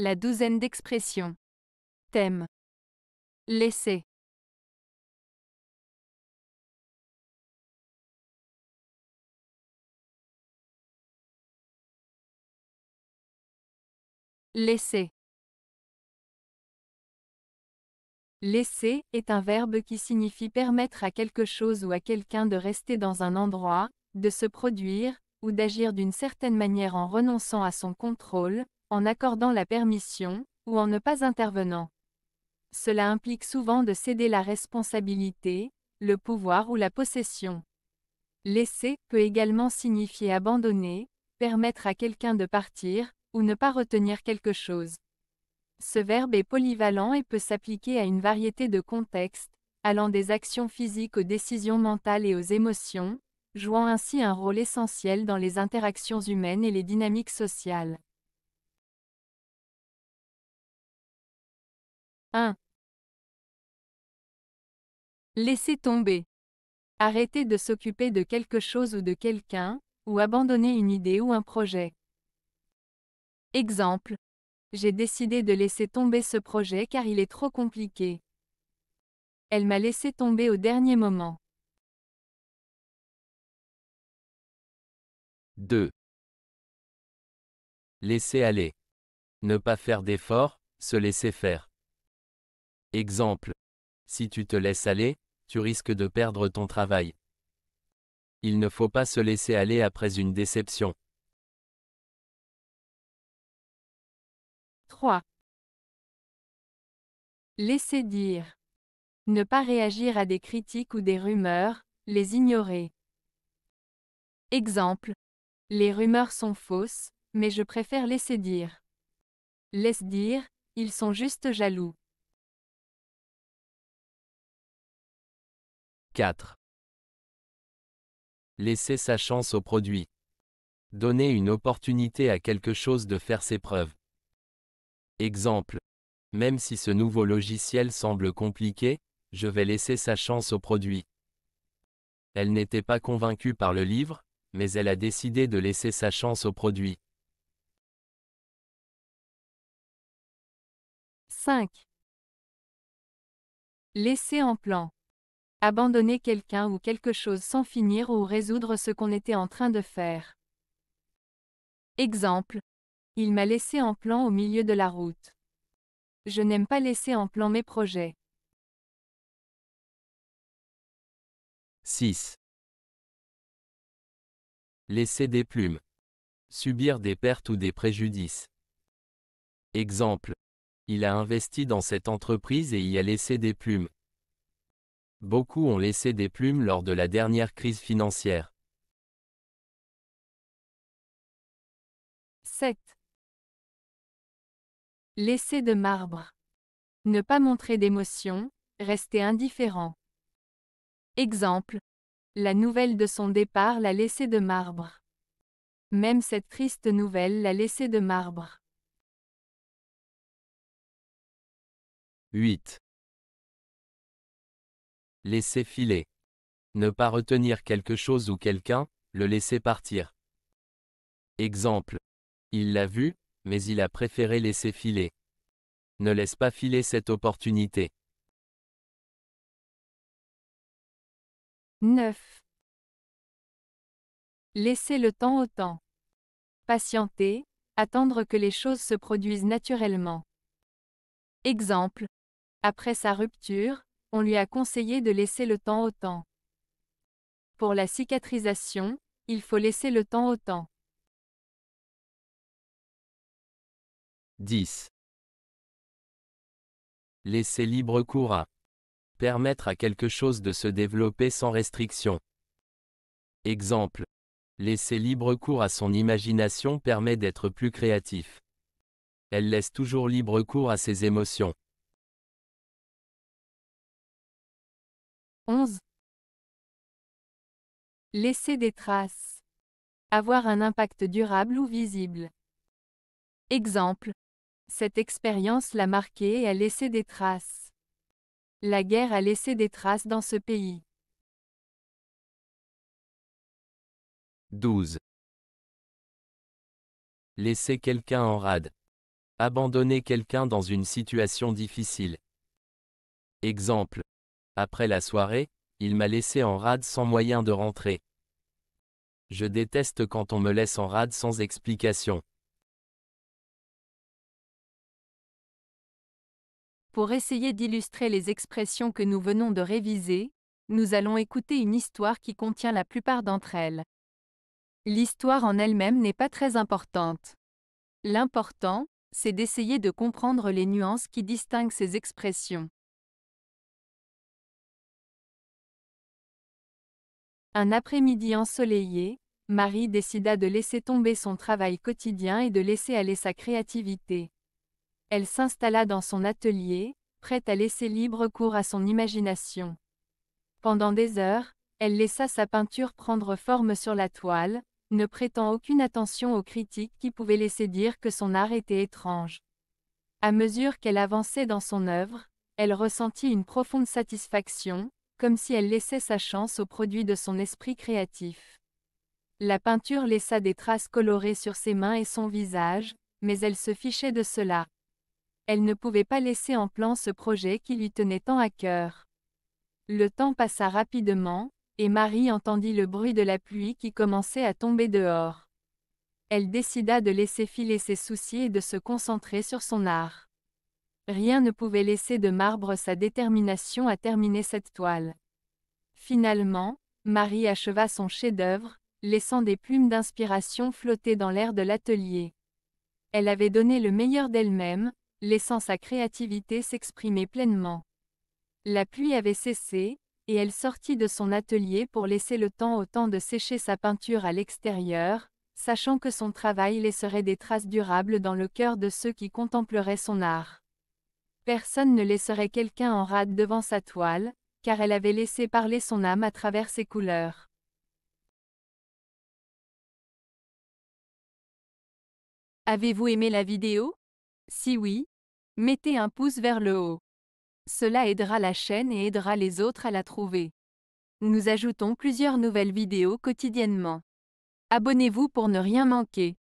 La douzaine d'expressions. Thème. Laisser. Laisser. Laisser est un verbe qui signifie permettre à quelque chose ou à quelqu'un de rester dans un endroit, de se produire, ou d'agir d'une certaine manière en renonçant à son contrôle, en accordant la permission, ou en ne pas intervenant. Cela implique souvent de céder la responsabilité, le pouvoir ou la possession. Laisser peut également signifier abandonner, permettre à quelqu'un de partir, ou ne pas retenir quelque chose. Ce verbe est polyvalent et peut s'appliquer à une variété de contextes, allant des actions physiques aux décisions mentales et aux émotions, jouant ainsi un rôle essentiel dans les interactions humaines et les dynamiques sociales. 1. Laissez tomber. Arrêtez de s'occuper de quelque chose ou de quelqu'un, ou abandonner une idée ou un projet. Exemple. J'ai décidé de laisser tomber ce projet car il est trop compliqué. Elle m'a laissé tomber au dernier moment. 2. Laisser aller. Ne pas faire d'efforts, se laisser faire. Exemple. Si tu te laisses aller, tu risques de perdre ton travail. Il ne faut pas se laisser aller après une déception. 3. Laisser dire. Ne pas réagir à des critiques ou des rumeurs, les ignorer. Exemple. Les rumeurs sont fausses, mais je préfère laisser dire. Laisse dire, ils sont juste jaloux. 4. Laissez sa chance au produit. Donner une opportunité à quelque chose de faire ses preuves. Exemple. Même si ce nouveau logiciel semble compliqué, je vais laisser sa chance au produit. Elle n'était pas convaincue par le livre, mais elle a décidé de laisser sa chance au produit. 5. Laissez en plan abandonner quelqu'un ou quelque chose sans finir ou résoudre ce qu'on était en train de faire. Exemple. Il m'a laissé en plan au milieu de la route. Je n'aime pas laisser en plan mes projets. 6. Laisser des plumes. Subir des pertes ou des préjudices. Exemple. Il a investi dans cette entreprise et y a laissé des plumes. Beaucoup ont laissé des plumes lors de la dernière crise financière. 7. Laisser de marbre. Ne pas montrer d'émotion, rester indifférent. Exemple. La nouvelle de son départ l'a laissé de marbre. Même cette triste nouvelle l'a laissé de marbre. 8. Laisser filer. Ne pas retenir quelque chose ou quelqu'un, le laisser partir. Exemple. Il l'a vu, mais il a préféré laisser filer. Ne laisse pas filer cette opportunité. 9. Laissez le temps au temps. Patienter, attendre que les choses se produisent naturellement. Exemple. Après sa rupture, on lui a conseillé de laisser le temps au temps. Pour la cicatrisation, il faut laisser le temps au temps. 10. Laisser libre cours à permettre à quelque chose de se développer sans restriction. Exemple. Laisser libre cours à son imagination permet d'être plus créatif. Elle laisse toujours libre cours à ses émotions. 11. Laisser des traces. Avoir un impact durable ou visible. Exemple. Cette expérience l'a marqué et a laissé des traces. La guerre a laissé des traces dans ce pays. 12. Laisser quelqu'un en rade. Abandonner quelqu'un dans une situation difficile. Exemple. Après la soirée, il m'a laissé en rade sans moyen de rentrer. Je déteste quand on me laisse en rade sans explication. Pour essayer d'illustrer les expressions que nous venons de réviser, nous allons écouter une histoire qui contient la plupart d'entre elles. L'histoire en elle-même n'est pas très importante. L'important, c'est d'essayer de comprendre les nuances qui distinguent ces expressions. Un après-midi ensoleillé, Marie décida de laisser tomber son travail quotidien et de laisser aller sa créativité. Elle s'installa dans son atelier, prête à laisser libre cours à son imagination. Pendant des heures, elle laissa sa peinture prendre forme sur la toile, ne prêtant aucune attention aux critiques qui pouvaient laisser dire que son art était étrange. À mesure qu'elle avançait dans son œuvre, elle ressentit une profonde satisfaction, comme si elle laissait sa chance au produit de son esprit créatif. La peinture laissa des traces colorées sur ses mains et son visage, mais elle se fichait de cela. Elle ne pouvait pas laisser en plan ce projet qui lui tenait tant à cœur. Le temps passa rapidement, et Marie entendit le bruit de la pluie qui commençait à tomber dehors. Elle décida de laisser filer ses soucis et de se concentrer sur son art. Rien ne pouvait laisser de marbre sa détermination à terminer cette toile. Finalement, Marie acheva son chef-d'œuvre, laissant des plumes d'inspiration flotter dans l'air de l'atelier. Elle avait donné le meilleur d'elle-même, laissant sa créativité s'exprimer pleinement. La pluie avait cessé, et elle sortit de son atelier pour laisser le temps au temps de sécher sa peinture à l'extérieur, sachant que son travail laisserait des traces durables dans le cœur de ceux qui contempleraient son art. Personne ne laisserait quelqu'un en rade devant sa toile, car elle avait laissé parler son âme à travers ses couleurs. Avez-vous aimé la vidéo Si oui, mettez un pouce vers le haut. Cela aidera la chaîne et aidera les autres à la trouver. Nous ajoutons plusieurs nouvelles vidéos quotidiennement. Abonnez-vous pour ne rien manquer.